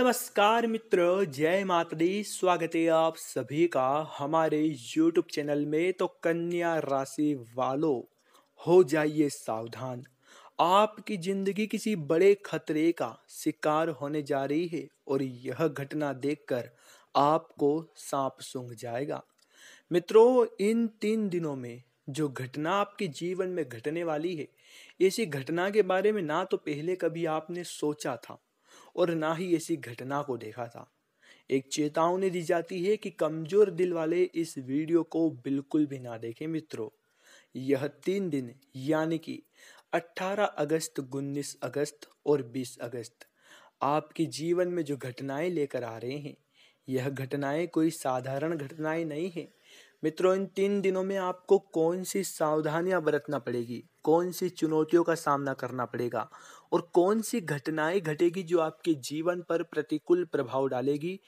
नमस्कार मित्र जय माता दी स्वागत है आप सभी का हमारे YouTube चैनल में तो कन्या राशि वालों हो जाइए सावधान आपकी जिंदगी किसी बड़े खतरे का शिकार होने जा रही है और यह घटना देखकर आपको सांप सूंघ जाएगा मित्रों इन तीन दिनों में जो घटना आपके जीवन में घटने वाली है ऐसी घटना के बारे में ना तो पहले कभी आपने सोचा था और ना ही ऐसी घटना को देखा था एक चेतावनी दी जाती है कि कमज़ोर दिल वाले इस वीडियो को बिल्कुल भी ना देखें मित्रों यह तीन दिन यानी कि 18 अगस्त 19 अगस्त और 20 अगस्त आपके जीवन में जो घटनाएं लेकर आ रहे हैं यह घटनाएं कोई साधारण घटनाएं नहीं है मित्रों इन तीन दिनों में आपको कौन सी सावधानियां बरतना पड़ेगी कौन सी चुनौतियों का सामना करना पड़ेगा और कौन सी घटनाएं घटेगी जो आपके जीवन पर प्रतिकूल प्रभाव डालेगी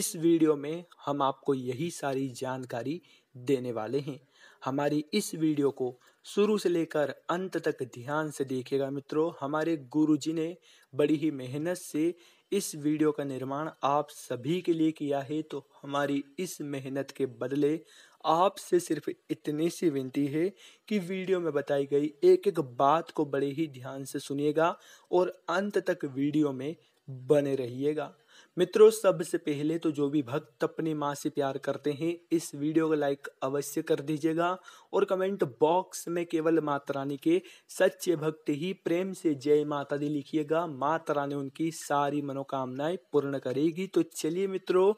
इस वीडियो में हम आपको यही सारी जानकारी देने वाले हैं हमारी इस वीडियो को शुरू से लेकर अंत तक ध्यान से देखिएगा मित्रों हमारे गुरुजी ने बड़ी ही मेहनत से इस वीडियो का निर्माण आप सभी के लिए किया है तो हमारी इस मेहनत के बदले आपसे सिर्फ इतनी सी विनती है कि वीडियो में बताई गई एक एक बात को बड़े ही ध्यान से सुनिएगा और अंत तक वीडियो में बने रहिएगा मित्रों सबसे पहले तो जो भी भक्त अपनी माँ से प्यार करते हैं इस वीडियो को लाइक अवश्य कर दीजिएगा और कमेंट बॉक्स में केवल माता रानी के सच्चे भक्त ही प्रेम से जय माता दी लिखिएगा माता रानी उनकी सारी मनोकामनाएं पूर्ण करेगी तो चलिए मित्रों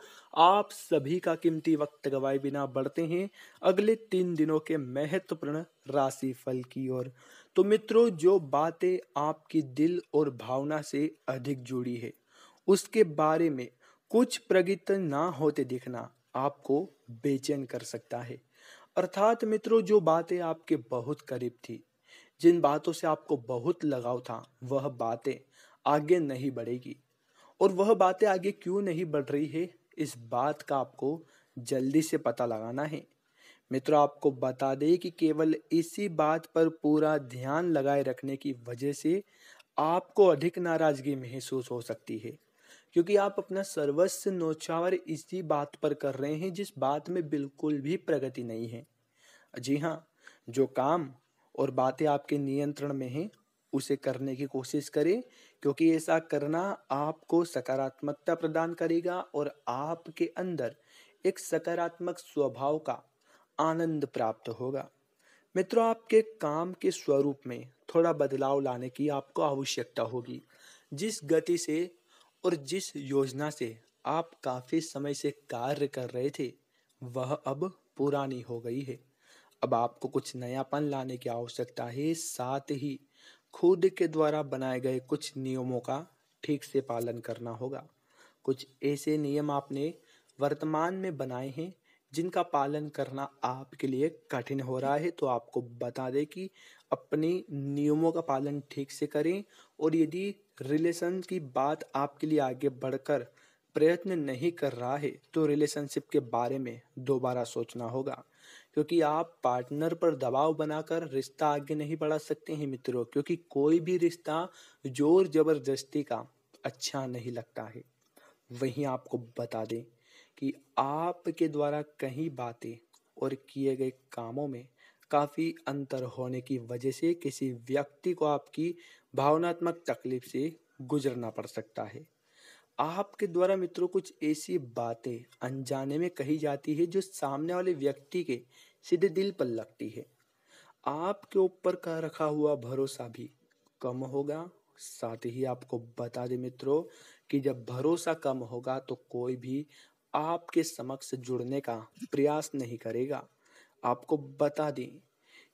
आप सभी का कीमती वक्त गवाए बिना बढ़ते हैं अगले तीन दिनों के महत्वपूर्ण राशि फल की ओर तो मित्रों जो बातें आपकी दिल और भावना से अधिक जुड़ी है उसके बारे में कुछ प्रगति ना होते देखना आपको बेचैन कर सकता है अर्थात मित्रों जो बातें आपके बहुत करीब थी जिन बातों से आपको बहुत लगाव था वह बातें आगे नहीं बढ़ेगी और वह बातें आगे क्यों नहीं बढ़ रही है इस बात का आपको जल्दी से पता लगाना है मित्रों आपको बता दें कि केवल इसी बात पर पूरा ध्यान लगाए रखने की वजह से आपको अधिक नाराजगी महसूस हो सकती है क्योंकि आप अपना सर्वस्व नोछावर इसी बात पर कर रहे हैं जिस बात में बिल्कुल भी प्रगति नहीं है जी हाँ जो काम और बातें आपके नियंत्रण में हैं उसे करने की कोशिश करें क्योंकि ऐसा करना आपको सकारात्मकता प्रदान करेगा और आपके अंदर एक सकारात्मक स्वभाव का आनंद प्राप्त होगा मित्रों आपके काम के स्वरूप में थोड़ा बदलाव लाने की आपको आवश्यकता होगी जिस गति से और जिस योजना से आप काफ़ी समय से कार्य कर रहे थे वह अब पुरानी हो गई है अब आपको कुछ नयापन लाने की आवश्यकता है साथ ही खुद के द्वारा बनाए गए कुछ नियमों का ठीक से पालन करना होगा कुछ ऐसे नियम आपने वर्तमान में बनाए हैं जिनका पालन करना आपके लिए कठिन हो रहा है तो आपको बता दें कि अपने नियमों का पालन ठीक से करें और यदि रिलेशन की बात आपके लिए आगे बढ़कर प्रयत्न नहीं कर रहा है तो रिलेशनशिप के बारे में दोबारा सोचना होगा क्योंकि आप पार्टनर पर दबाव बनाकर रिश्ता आगे नहीं बढ़ा सकते हैं मित्रों क्योंकि कोई भी रिश्ता जोर जबरदस्ती का अच्छा नहीं लगता है वहीं आपको बता दें कि आपके द्वारा कहीं बातें और किए गए कामों में काफ़ी अंतर होने की वजह से किसी व्यक्ति को आपकी भावनात्मक तकलीफ से गुजरना पड़ सकता है आपके द्वारा मित्रों कुछ ऐसी बातें अनजाने में कही जाती है जो सामने वाले व्यक्ति के सीधे दिल पर लगती है आपके ऊपर का रखा हुआ भरोसा भी कम होगा साथ ही आपको बता दें मित्रों कि जब भरोसा कम होगा तो कोई भी आपके समक्ष जुड़ने का प्रयास नहीं करेगा आपको बता दें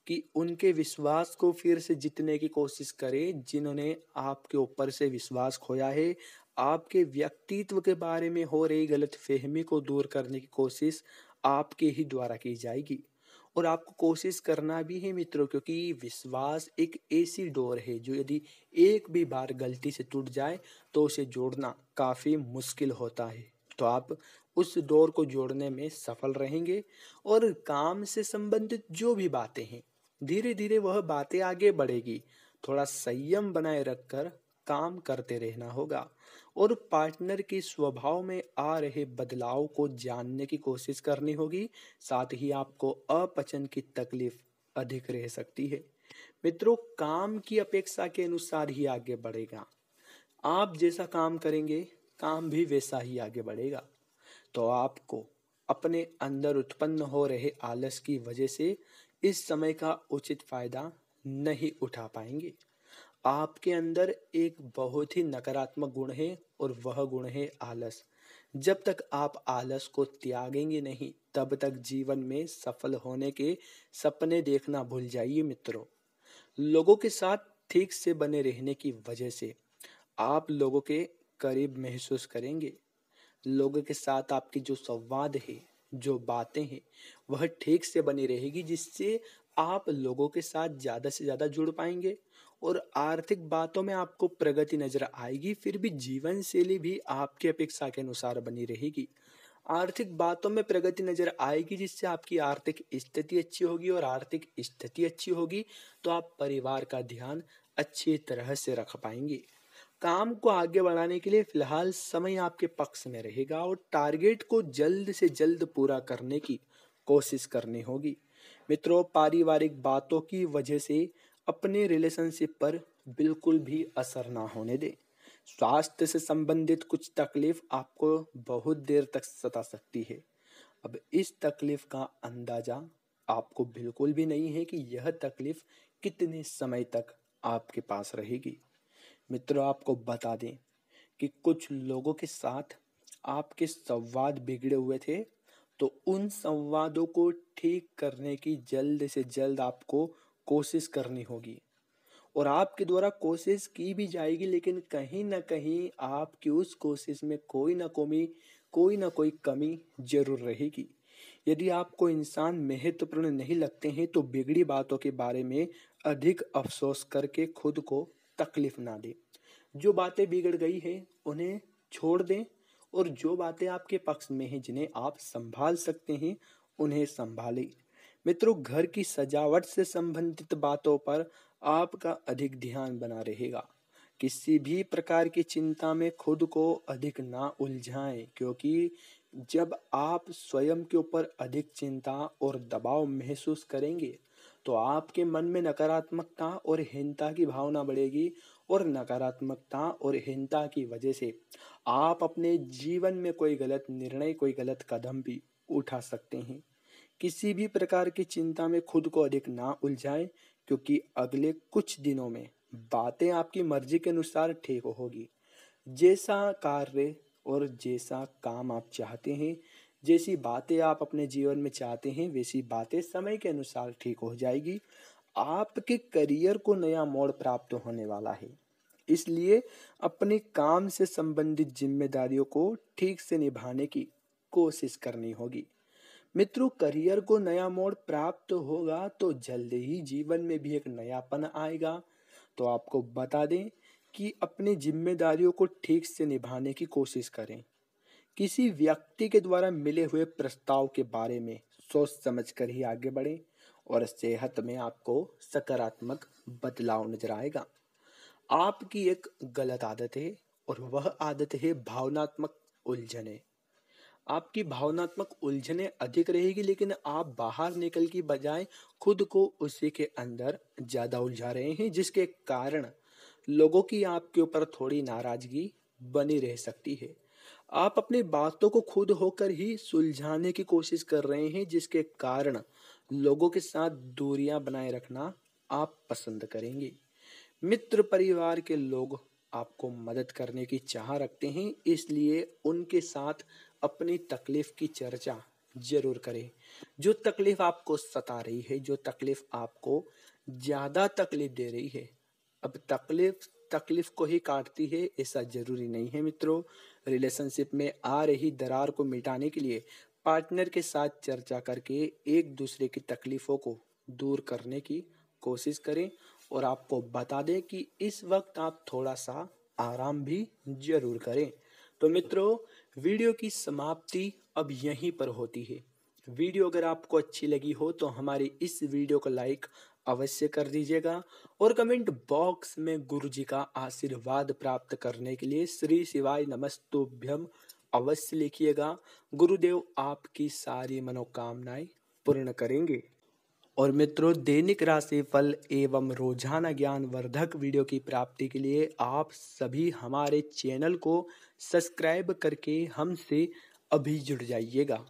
कि उनके विश्वास को फिर से जीतने की कोशिश करें जिन्होंने आपके ऊपर से विश्वास खोया है आपके व्यक्तित्व के बारे में हो रही गलत फहमी को दूर करने की कोशिश आपके ही द्वारा की जाएगी और आपको कोशिश करना भी है मित्रों क्योंकि विश्वास एक ऐसी डोर है जो यदि एक भी बार गलती से टूट जाए तो उसे जोड़ना काफ़ी मुश्किल होता है तो आप उस डोर को जोड़ने में सफल रहेंगे और काम से संबंधित जो भी बातें हैं धीरे धीरे वह बातें आगे बढ़ेगी थोड़ा संयम बनाए रखकर काम करते रहना होगा और पार्टनर के स्वभाव में आ रहे बदलाव को जानने की कोशिश करनी होगी साथ ही आपको अपचन की तकलीफ अधिक रह सकती है मित्रों काम की अपेक्षा के अनुसार ही आगे बढ़ेगा आप जैसा काम करेंगे काम भी वैसा ही आगे बढ़ेगा तो आपको अपने अंदर उत्पन्न हो रहे आलस की वजह से इस समय का उचित फायदा नहीं उठा पाएंगे आपके अंदर एक बहुत ही नकारात्मक गुण है और वह गुण है आलस जब तक आप आलस को त्यागेंगे नहीं तब तक जीवन में सफल होने के सपने देखना भूल जाइए मित्रों लोगों के साथ ठीक से बने रहने की वजह से आप लोगों के करीब महसूस करेंगे लोगों के साथ आपकी जो संवाद है जो बातें हैं वह ठीक से बनी रहेगी जिससे आप लोगों के साथ ज़्यादा से ज़्यादा जुड़ पाएंगे और आर्थिक बातों में आपको प्रगति नज़र आएगी फिर भी जीवन शैली भी आपकी अपेक्षा के अनुसार बनी रहेगी आर्थिक बातों में प्रगति नज़र आएगी जिससे आपकी आर्थिक स्थिति अच्छी होगी और आर्थिक स्थिति अच्छी होगी तो आप परिवार का ध्यान अच्छी तरह से रख पाएंगे काम को आगे बढ़ाने के लिए फिलहाल समय आपके पक्ष में रहेगा और टारगेट को जल्द से जल्द पूरा करने की कोशिश करनी होगी मित्रों पारिवारिक बातों की वजह से अपने रिलेशनशिप पर बिल्कुल भी असर ना होने दें स्वास्थ्य से संबंधित कुछ तकलीफ आपको बहुत देर तक सता सकती है अब इस तकलीफ का अंदाज़ा आपको बिल्कुल भी नहीं है कि यह तकलीफ कितने समय तक आपके पास रहेगी मित्रों आपको बता दें कि कुछ लोगों के साथ आपके संवाद बिगड़े हुए थे तो उन संवादों को ठीक करने की जल्द से जल्द आपको कोशिश करनी होगी और आपके द्वारा कोशिश की भी जाएगी लेकिन कहीं ना कहीं आपकी उस कोशिश में कोई ना कमी कोई ना कोई कमी जरूर रहेगी यदि आपको इंसान महत्वपूर्ण नहीं लगते हैं तो बिगड़ी बातों के बारे में अधिक अफसोस करके खुद को तकलीफ ना दे जो बातें बिगड़ गई है उन्हें छोड़ दें और जो बातें आपके पक्ष में हैं जिन्हें आप संभाल सकते हैं उन्हें संभालें मित्रों घर की सजावट से संबंधित बातों पर आपका अधिक ध्यान बना रहेगा किसी भी प्रकार की चिंता में खुद को अधिक ना उलझाएं क्योंकि जब आप स्वयं के ऊपर अधिक चिंता और दबाव महसूस करेंगे तो आपके मन में नकारात्मकता और हीनता की भावना बढ़ेगी और नकारात्मकता और हीनता की वजह से आप अपने जीवन में कोई गलत निर्णय कोई गलत कदम भी उठा सकते हैं किसी भी प्रकार की चिंता में खुद को अधिक ना उलझाएं क्योंकि अगले कुछ दिनों में बातें आपकी मर्जी के अनुसार ठीक होगी जैसा कार्य और जैसा काम आप चाहते हैं जैसी बातें आप अपने जीवन में चाहते हैं वैसी बातें समय के अनुसार ठीक हो जाएगी आपके करियर को नया मोड़ प्राप्त होने वाला है इसलिए अपने काम से संबंधित जिम्मेदारियों को ठीक से निभाने की कोशिश करनी होगी मित्रों करियर को नया मोड़ प्राप्त होगा तो जल्द ही जीवन में भी एक नयापन आएगा तो आपको बता दें कि अपनी जिम्मेदारियों को ठीक से निभाने की कोशिश करें किसी व्यक्ति के द्वारा मिले हुए प्रस्ताव के बारे में सोच समझ कर ही आगे बढ़ें और सेहत में आपको सकारात्मक बदलाव नजर आएगा आपकी एक गलत आदत है और वह आदत है भावनात्मक उलझने आपकी भावनात्मक उलझने अधिक रहेगी लेकिन आप बाहर निकल की बजाय खुद को उसी के अंदर ज़्यादा उलझा रहे हैं जिसके कारण लोगों की आपके ऊपर थोड़ी नाराज़गी बनी रह सकती है आप अपनी बातों को खुद होकर ही सुलझाने की कोशिश कर रहे हैं जिसके कारण लोगों के साथ दूरियां बनाए रखना आप पसंद करेंगे मित्र परिवार के लोग आपको मदद करने की चाह रखते हैं इसलिए उनके साथ अपनी तकलीफ की चर्चा जरूर करें जो तकलीफ आपको सता रही है जो तकलीफ आपको ज़्यादा तकलीफ दे रही है अब तकलीफ तकलीफ को ही काटती है ऐसा जरूरी नहीं है मित्रों रिलेशनशिप में आ रही दरार को मिटाने के लिए पार्टनर के साथ चर्चा करके एक दूसरे की तकलीफों को दूर करने की कोशिश करें और आपको बता दें कि इस वक्त आप थोड़ा सा आराम भी जरूर करें तो मित्रों वीडियो की समाप्ति अब यहीं पर होती है वीडियो अगर आपको अच्छी लगी हो तो हमारे इस वीडियो को लाइक अवश्य कर दीजिएगा और कमेंट बॉक्स में गुरु जी का आशीर्वाद प्राप्त करने के लिए श्री शिवाय नमस्तुभ्यम अवश्य लिखिएगा गुरुदेव आपकी सारी मनोकामनाएं पूर्ण करेंगे और मित्रों दैनिक राशि फल एवं रोजाना ज्ञान वर्धक वीडियो की प्राप्ति के लिए आप सभी हमारे चैनल को सब्सक्राइब करके हमसे अभी जुड़ जाइएगा